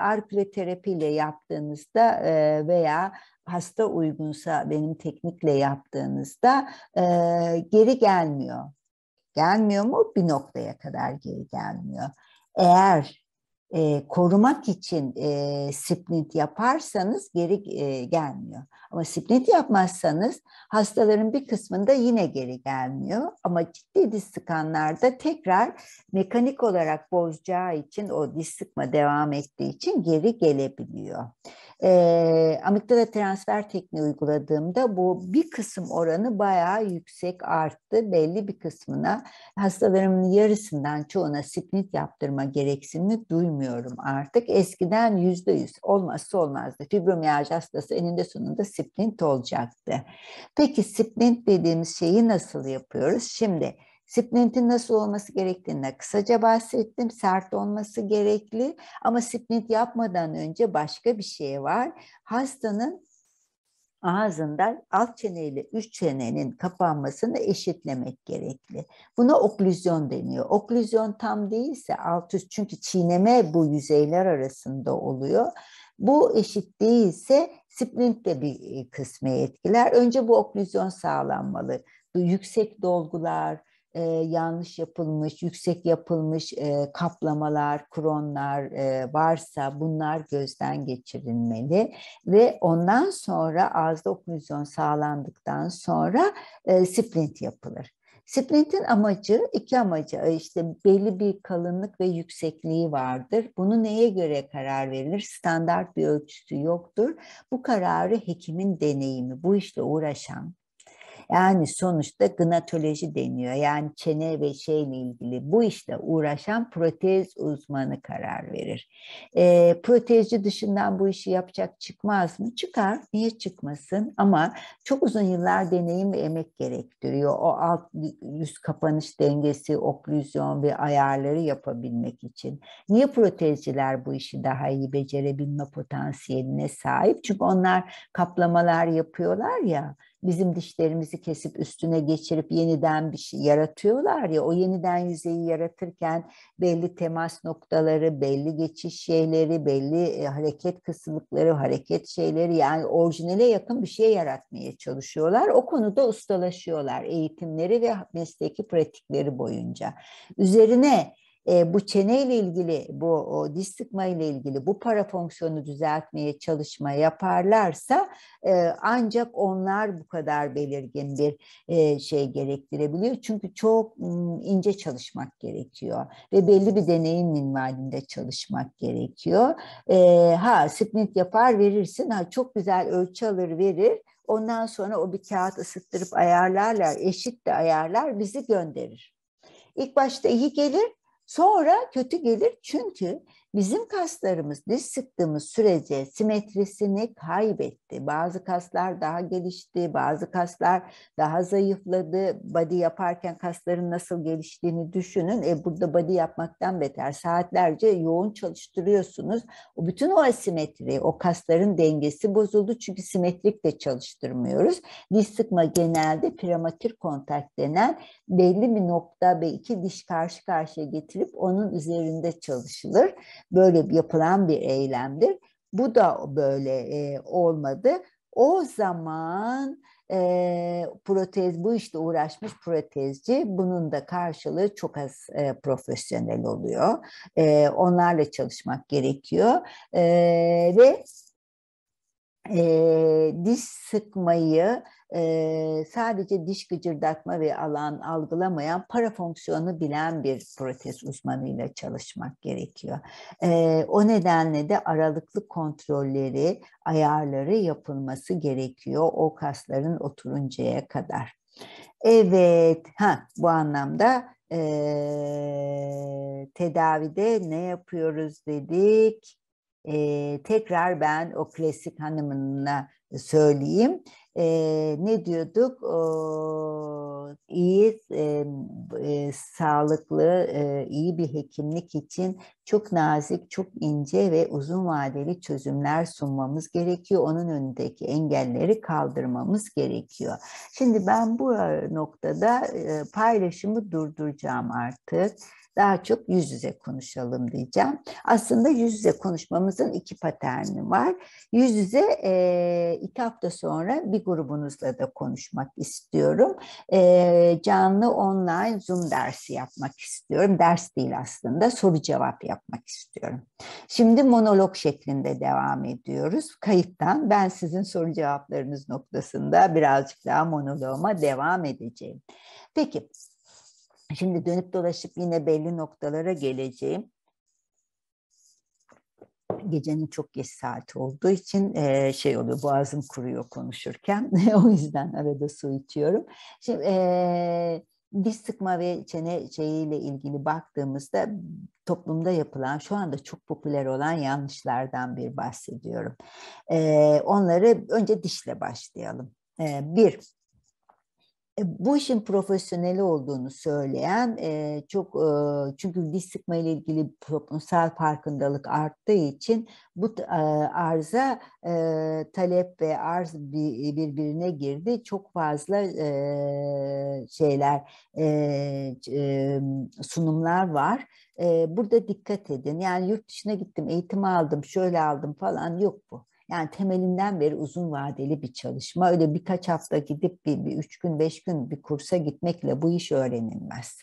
arpile terapiyle yaptığınızda e, veya hasta uygunsa benim teknikle yaptığınızda e, geri gelmiyor. Gelmiyor mu? Bir noktaya kadar geri gelmiyor. Eğer e, korumak için e, splint yaparsanız geri e, gelmiyor. Ama splint yapmazsanız hastaların bir kısmında yine geri gelmiyor. Ama ciddi diz sıkanlarda tekrar mekanik olarak bozacağı için o diz sıkma devam ettiği için geri gelebiliyor e, amigdala transfer tekniği uyguladığımda bu bir kısım oranı bayağı yüksek arttı. Belli bir kısmına hastalarımın yarısından çoğuna splint yaptırma gereksinimi duymuyorum artık. Eskiden yüzde yüz olmazsa olmazdı. Fibromiyaj hastası eninde sonunda splint olacaktı. Peki splint dediğimiz şeyi nasıl yapıyoruz? Şimdi Splintin nasıl olması gerektiğine kısaca bahsettim. Sert olması gerekli ama splint yapmadan önce başka bir şey var. Hastanın ağzında alt çeneyle üst çenenin kapanmasını eşitlemek gerekli. Buna oklüzyon deniyor. Oklüzyon tam değilse alt üst çünkü çiğneme bu yüzeyler arasında oluyor. Bu eşit değilse splint de bir e, kısmı etkiler. Önce bu oklüzyon sağlanmalı. Yüksek dolgular, e, yanlış yapılmış, yüksek yapılmış e, kaplamalar, kronlar e, varsa bunlar gözden geçirilmeli ve ondan sonra ağızda oklüzyon sağlandıktan sonra e, sprint yapılır. Splintin amacı iki amacı e, işte belli bir kalınlık ve yüksekliği vardır. Bunu neye göre karar verilir? Standart bir ölçüsü yoktur. Bu kararı hekimin deneyimi, bu işle uğraşan yani sonuçta gnatoloji deniyor. Yani çene ve şeyle ilgili bu işte uğraşan protez uzmanı karar verir. E, protezci dışından bu işi yapacak çıkmaz mı? Çıkar. Niye çıkmasın? Ama çok uzun yıllar deneyim ve emek gerektiriyor. O alt yüz kapanış dengesi, oklüzyon ve ayarları yapabilmek için. Niye protezciler bu işi daha iyi becerebilme potansiyeline sahip? Çünkü onlar kaplamalar yapıyorlar ya bizim dişlerimizi kesip üstüne geçirip yeniden bir şey yaratıyorlar ya o yeniden yüzeyi yaratırken belli temas noktaları, belli geçiş şeyleri, belli e, hareket kısılıkları, hareket şeyleri yani orijinale yakın bir şey yaratmaya çalışıyorlar. O konuda ustalaşıyorlar eğitimleri ve mesleki pratikleri boyunca. Üzerine e, bu çeneyle ilgili, bu o, diz sıkma ile ilgili bu para fonksiyonu düzeltmeye çalışma yaparlarsa e, ancak onlar bu kadar belirgin bir e, şey gerektirebiliyor. Çünkü çok m, ince çalışmak gerekiyor ve belli bir deneyim minvalinde çalışmak gerekiyor. E, ha sprint yapar verirsin, ha çok güzel ölçü alır verir. Ondan sonra o bir kağıt ısıttırıp ayarlarlar, eşit de ayarlar, bizi gönderir. İlk başta iyi gelir Sonra kötü gelir çünkü Bizim kaslarımız diz sıktığımız sürece simetrisini kaybetti. Bazı kaslar daha gelişti, bazı kaslar daha zayıfladı. Body yaparken kasların nasıl geliştiğini düşünün. E burada body yapmaktan beter. Saatlerce yoğun çalıştırıyorsunuz. O bütün o asimetri, o kasların dengesi bozuldu. Çünkü simetrik de çalıştırmıyoruz. Diz sıkma genelde prematür kontak denen belli bir nokta ve iki diş karşı karşıya getirip onun üzerinde çalışılır böyle yapılan bir eylemdir. Bu da böyle e, olmadı. O zaman e, protez bu işte uğraşmış protezci bunun da karşılığı çok az e, profesyonel oluyor. E, onlarla çalışmak gerekiyor e, ve e, diş sıkmayı e, sadece diş gıcırdatma ve alan algılamayan para fonksiyonu bilen bir protez uzmanıyla çalışmak gerekiyor. E, o nedenle de aralıklı kontrolleri, ayarları yapılması gerekiyor o kasların oturuncaya kadar. Evet, ha bu anlamda e, tedavide ne yapıyoruz dedik. E, tekrar ben o klasik hanımına söyleyeyim e, ne diyorduk? O, iyi, e, e, sağlıklı, e, iyi bir hekimlik için çok nazik, çok ince ve uzun vadeli çözümler sunmamız gerekiyor. Onun önündeki engelleri kaldırmamız gerekiyor. Şimdi ben bu noktada e, paylaşımı durduracağım artık daha çok yüz yüze konuşalım diyeceğim. Aslında yüz yüze konuşmamızın iki paterni var. Yüz yüze e, iki hafta sonra bir grubunuzla da konuşmak istiyorum. E, canlı online Zoom dersi yapmak istiyorum. Ders değil aslında soru cevap yapmak istiyorum. Şimdi monolog şeklinde devam ediyoruz. Kayıttan ben sizin soru cevaplarınız noktasında birazcık daha monoloğuma devam edeceğim. Peki Şimdi dönüp dolaşıp yine belli noktalara geleceğim. Gecenin çok geç saati olduğu için e, şey oluyor, boğazım kuruyor konuşurken. o yüzden arada su içiyorum. Şimdi e, diş sıkma ve çene şeyiyle ilgili baktığımızda toplumda yapılan şu anda çok popüler olan yanlışlardan bir bahsediyorum. E, onları önce dişle başlayalım. E, bir, e, bu işin profesyoneli olduğunu söyleyen e, çok e, çünkü diş sıkma ile ilgili toplumsal farkındalık arttığı için bu e, arıza talep ve arz birbirine girdi. Çok fazla şeyler sunumlar var. burada dikkat edin. Yani yurt dışına gittim, eğitim aldım, şöyle aldım falan yok bu. Yani temelinden beri uzun vadeli bir çalışma. Öyle birkaç hafta gidip bir, bir üç gün, beş gün bir kursa gitmekle bu iş öğrenilmez.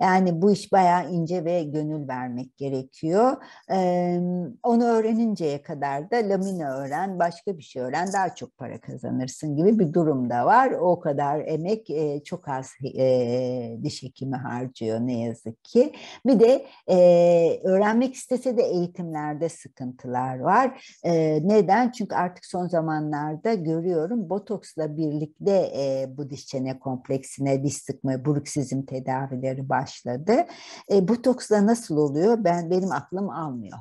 Yani bu iş bayağı ince ve gönül vermek gerekiyor. Ee, onu öğreninceye kadar da lamina öğren, başka bir şey öğren, daha çok para kazanırsın gibi bir durum da var. O kadar emek e, çok az e, diş hekimi harcıyor ne yazık ki. Bir de e, öğrenmek istese de eğitimlerde sıkıntılar var. E, neden? Çünkü artık son zamanlarda görüyorum botoksla birlikte e, bu diş çene kompleksine, diş sıkma, bruksizm tedavileri işlemleri başladı. E, botoksla nasıl oluyor? Ben benim aklım almıyor.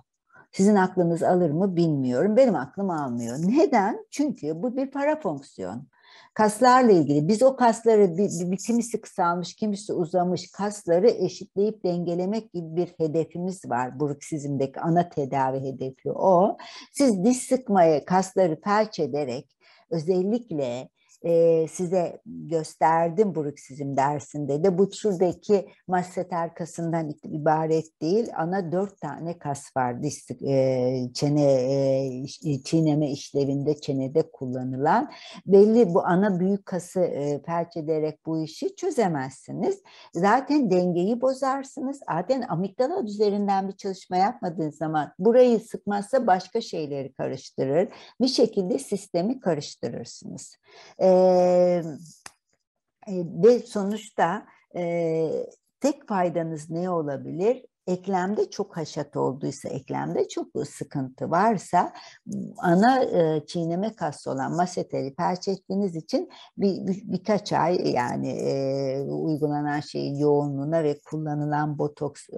Sizin aklınız alır mı bilmiyorum. Benim aklım almıyor. Neden? Çünkü bu bir para fonksiyon. Kaslarla ilgili biz o kasları bir, bir, kimisi kısalmış, kimisi uzamış kasları eşitleyip dengelemek gibi bir hedefimiz var. Bruksizmdeki ana tedavi hedefi o. Siz diş sıkmaya, kasları felç ederek özellikle e, size gösterdim bruksizm dersinde de bu şuradaki masset arkasından ibaret değil ana dört tane kas var diz, e, çene e, çiğneme işlevinde çenede kullanılan belli bu ana büyük kası e, felç ederek bu işi çözemezsiniz. Zaten dengeyi bozarsınız. Zaten amigdala üzerinden bir çalışma yapmadığınız zaman burayı sıkmazsa başka şeyleri karıştırır. Bir şekilde sistemi karıştırırsınız. E, e, ve sonuçta tek faydanız ne olabilir? eklemde çok haşat olduysa, eklemde çok sıkıntı varsa ana e, çiğneme kası olan maseteri felç ettiğiniz için bir, bir, birkaç ay yani e, uygulanan şeyin yoğunluğuna ve kullanılan botoks e,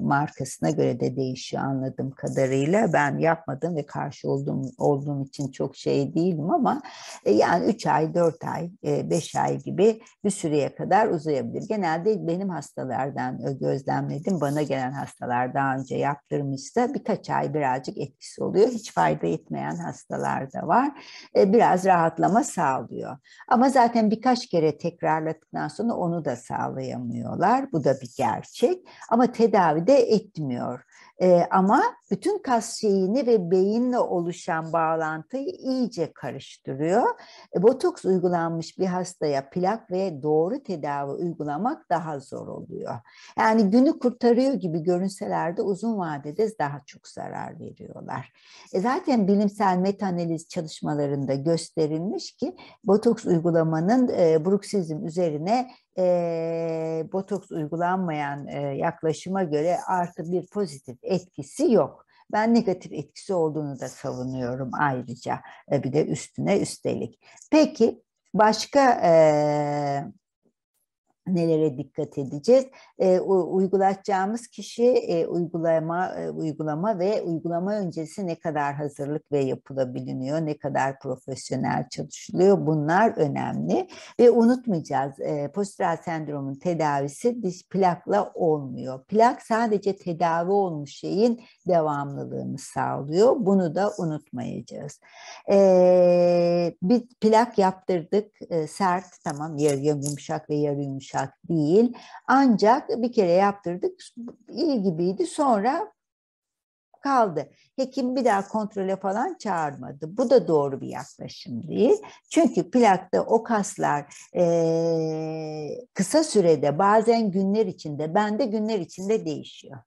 markasına göre de değişiyor anladığım kadarıyla. Ben yapmadım ve karşı olduğum, olduğum için çok şey değilim ama e, yani 3 ay, 4 ay, 5 e, ay gibi bir süreye kadar uzayabilir. Genelde benim hastalardan e, gözlemledim bana gelen etmeyen hastalar daha önce yaptırmışsa birkaç ay birazcık etkisi oluyor. Hiç fayda etmeyen hastalar da var. E, biraz rahatlama sağlıyor. Ama zaten birkaç kere tekrarladıktan sonra onu da sağlayamıyorlar. Bu da bir gerçek. Ama tedavide etmiyor. E, ama bütün kas şeyini ve beyinle oluşan bağlantıyı iyice karıştırıyor. E, botoks uygulanmış bir hastaya plak ve doğru tedavi uygulamak daha zor oluyor. Yani günü kurtarıyor gibi görünseler de uzun vadede daha çok zarar veriyorlar. E, zaten bilimsel metanaliz çalışmalarında gösterilmiş ki botoks uygulamanın e, bruksizm üzerine e, botoks uygulanmayan e, yaklaşıma göre artı bir pozitif etkisi yok. Ben negatif etkisi olduğunu da savunuyorum ayrıca e, bir de üstüne üstelik. Peki başka e, nelere dikkat edeceğiz? E, uygulatacağımız kişi e, uygulama e, uygulama ve uygulama öncesi ne kadar hazırlık ve yapılabiliniyor, ne kadar profesyonel çalışılıyor bunlar önemli. Ve unutmayacağız e, postural sendromun tedavisi diş plakla olmuyor. Plak sadece tedavi olmuş şeyin devamlılığını sağlıyor. Bunu da unutmayacağız. E, bir plak yaptırdık e, sert tamam yarı yumuşak ve yarı yumuşak yumuşak değil. Ancak bir kere yaptırdık iyi gibiydi sonra kaldı. Hekim bir daha kontrole falan çağırmadı. Bu da doğru bir yaklaşım değil. Çünkü plakta o kaslar e, kısa sürede bazen günler içinde, bende günler içinde değişiyor.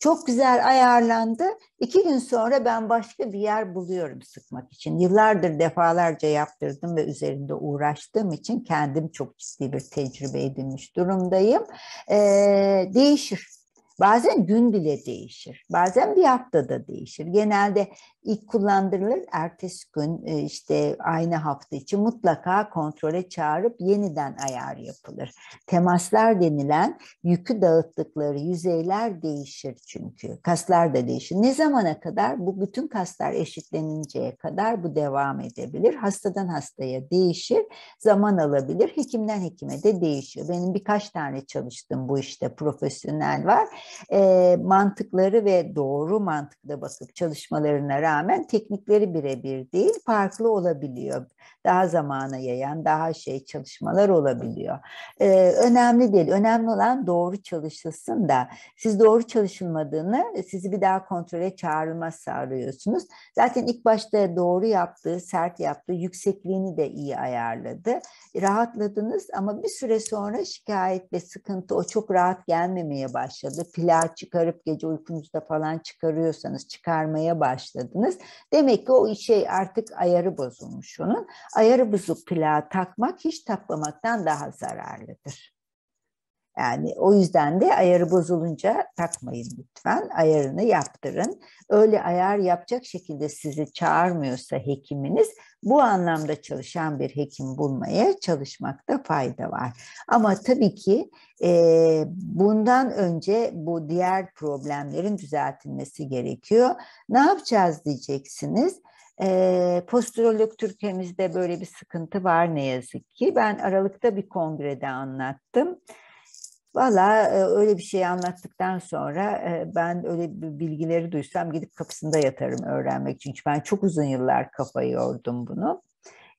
Çok güzel ayarlandı. İki gün sonra ben başka bir yer buluyorum sıkmak için. Yıllardır defalarca yaptırdım ve üzerinde uğraştığım için kendim çok ciddi bir tecrübe edinmiş durumdayım. Ee, değişir Bazen gün bile değişir. Bazen bir haftada değişir. Genelde ilk kullandırılır. Ertesi gün e, işte aynı hafta için mutlaka kontrole çağırıp yeniden ayar yapılır. Temaslar denilen yükü dağıttıkları yüzeyler değişir çünkü. Kaslar da değişir. Ne zamana kadar? Bu bütün kaslar eşitleninceye kadar bu devam edebilir. Hastadan hastaya değişir. Zaman alabilir. Hekimden hekime de değişiyor. Benim birkaç tane çalıştım bu işte profesyonel var e, mantıkları ve doğru mantıkla basıp çalışmalarına rağmen teknikleri birebir değil farklı olabiliyor. Daha zamana yayan daha şey çalışmalar olabiliyor. E, önemli değil. Önemli olan doğru çalışılsın da siz doğru çalışılmadığını sizi bir daha kontrole çağrılma sağlıyorsunuz. Zaten ilk başta doğru yaptığı, sert yaptığı yüksekliğini de iyi ayarladı. Rahatladınız ama bir süre sonra şikayet ve sıkıntı o çok rahat gelmemeye başladı pilav çıkarıp gece uykunuzda falan çıkarıyorsanız çıkarmaya başladınız. Demek ki o şey artık ayarı bozulmuş onun. Ayarı bozuk plağı takmak hiç takmamaktan daha zararlıdır. Yani o yüzden de ayarı bozulunca takmayın lütfen. Ayarını yaptırın. Öyle ayar yapacak şekilde sizi çağırmıyorsa hekiminiz bu anlamda çalışan bir hekim bulmaya çalışmakta fayda var. Ama tabii ki e, bundan önce bu diğer problemlerin düzeltilmesi gerekiyor. Ne yapacağız diyeceksiniz. E, postrolog Türkiye'mizde böyle bir sıkıntı var ne yazık ki. Ben Aralık'ta bir kongrede anlattım. Valla e, öyle bir şey anlattıktan sonra e, ben öyle bilgileri duysam gidip kapısında yatarım öğrenmek için. Çünkü ben çok uzun yıllar kafa yordum bunu.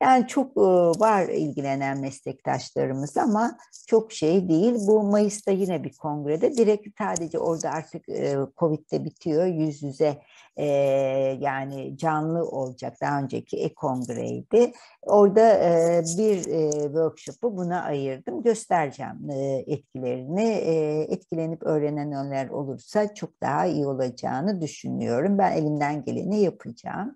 Yani çok var ilgilenen meslektaşlarımız ama çok şey değil. Bu Mayıs'ta yine bir kongrede direkt sadece orada artık Covid'de bitiyor. Yüz yüze yani canlı olacak daha önceki e-kongreydi. Orada bir workshop'u buna ayırdım. Göstereceğim etkilerini. Etkilenip öğrenenler olursa çok daha iyi olacağını düşünüyorum. Ben elimden geleni yapacağım.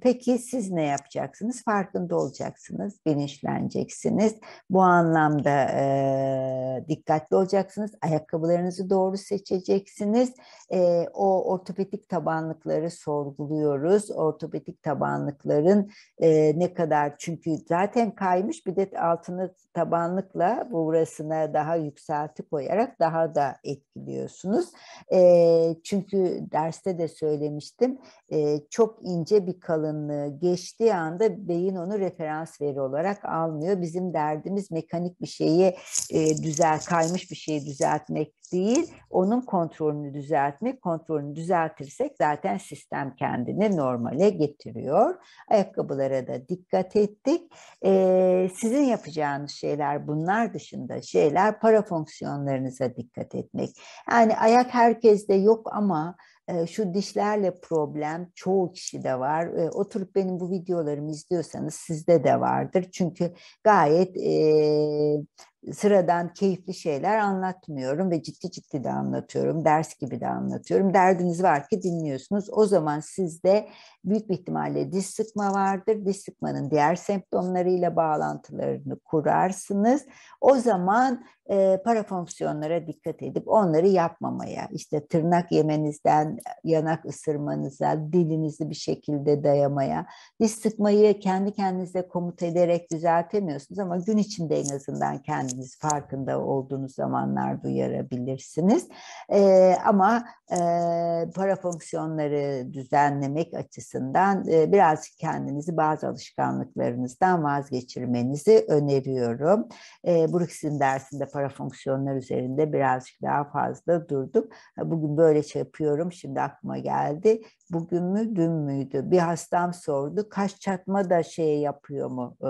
Peki siz ne yapacaksınız? olacaksınız, farkında olacaksınız, bilinçleneceksiniz. Bu anlamda e, dikkatli olacaksınız, ayakkabılarınızı doğru seçeceksiniz. E, o ortopedik tabanlıkları sorguluyoruz. Ortopedik tabanlıkların e, ne kadar, çünkü zaten kaymış bir de altını tabanlıkla burasına daha yükselti koyarak daha da etkiliyorsunuz. E, çünkü derste de söylemiştim, e, çok ince bir kalınlığı geçtiği anda beyin onu referans veri olarak almıyor. Bizim derdimiz mekanik bir şeyi e, düzel, kaymış bir şeyi düzeltmek değil, onun kontrolünü düzeltmek. Kontrolünü düzeltirsek zaten sistem kendini normale getiriyor. Ayakkabılara da dikkat ettik. E, sizin yapacağınız şeyler bunlar dışında şeyler para fonksiyonlarınıza dikkat etmek. Yani ayak herkeste yok ama ee, şu dişlerle problem çoğu kişide var. Ee, oturup benim bu videolarımı izliyorsanız sizde de vardır. Çünkü gayet ee, sıradan keyifli şeyler anlatmıyorum ve ciddi ciddi de anlatıyorum. Ders gibi de anlatıyorum. Derdiniz var ki dinliyorsunuz. O zaman sizde büyük bir ihtimalle diz sıkma vardır. Diz sıkmanın diğer semptomlarıyla bağlantılarını kurarsınız. O zaman e, para fonksiyonlara dikkat edip onları yapmamaya, işte tırnak yemenizden, yanak ısırmanıza, dilinizi bir şekilde dayamaya, diz sıkmayı kendi kendinize komut ederek düzeltemiyorsunuz ama gün içinde en azından kendi duyabilirsiniz. Farkında olduğunuz zamanlar duyarabilirsiniz. E, ama e, para fonksiyonları düzenlemek açısından e, biraz kendinizi bazı alışkanlıklarınızdan vazgeçirmenizi öneriyorum. E, Brooks'in dersinde para fonksiyonları üzerinde birazcık daha fazla durduk. Bugün böyle şey yapıyorum. Şimdi aklıma geldi. Bugün mü dün müydü? Bir hastam sordu. Kaş çatma da şey yapıyor mu e,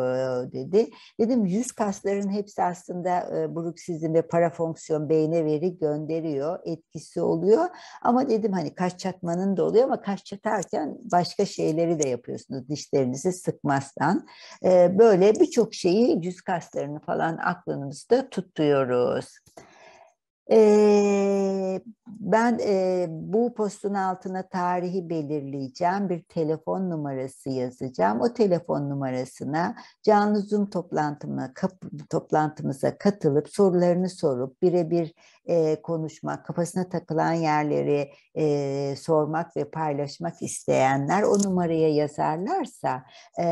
dedi. Dedim yüz kasların hepsi aslında aslında e, bruksizm ve parafonksiyon beyne veri gönderiyor, etkisi oluyor. Ama dedim hani kaş çatmanın da oluyor ama kaş çatarken başka şeyleri de yapıyorsunuz dişlerinizi sıkmazdan. E, böyle birçok şeyi yüz kaslarını falan aklımızda tutuyoruz. Ee, ben e, bu postun altına tarihi belirleyeceğim, bir telefon numarası yazacağım. O telefon numarasına canlı Zoom toplantıma, kap, toplantımıza katılıp sorularını sorup birebir e, konuşmak, kafasına takılan yerleri e, sormak ve paylaşmak isteyenler o numaraya yazarlarsa e,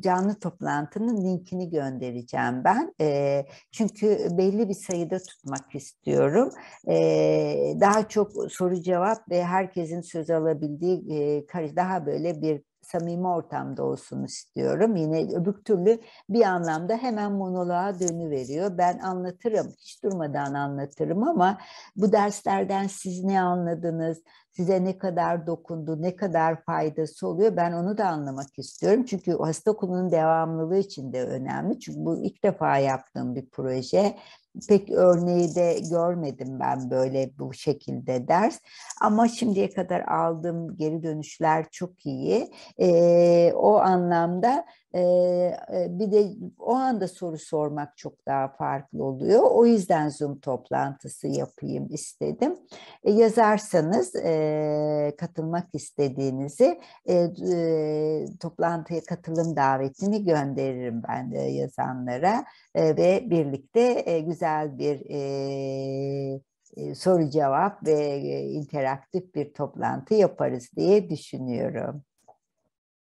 canlı toplantının linkini göndereceğim ben. E, çünkü belli bir sayıda tutmak istiyorum. E, daha çok soru cevap ve herkesin söz alabildiği e, daha böyle bir samimi ortamda olsun istiyorum. Yine öbür türlü bir anlamda hemen monoloğa veriyor Ben anlatırım, hiç durmadan anlatırım ama bu derslerden siz ne anladınız, size ne kadar dokundu, ne kadar faydası oluyor ben onu da anlamak istiyorum. Çünkü hasta okulunun devamlılığı için de önemli. Çünkü bu ilk defa yaptığım bir proje pek örneği de görmedim ben böyle bu şekilde ders. Ama şimdiye kadar aldığım geri dönüşler çok iyi. E, o anlamda ee, bir de o anda soru sormak çok daha farklı oluyor. O yüzden Zoom toplantısı yapayım istedim. Ee, yazarsanız e, katılmak istediğinizi e, e, toplantıya katılım davetini gönderirim ben de yazanlara e, ve birlikte e, güzel bir e, soru cevap ve interaktif bir toplantı yaparız diye düşünüyorum.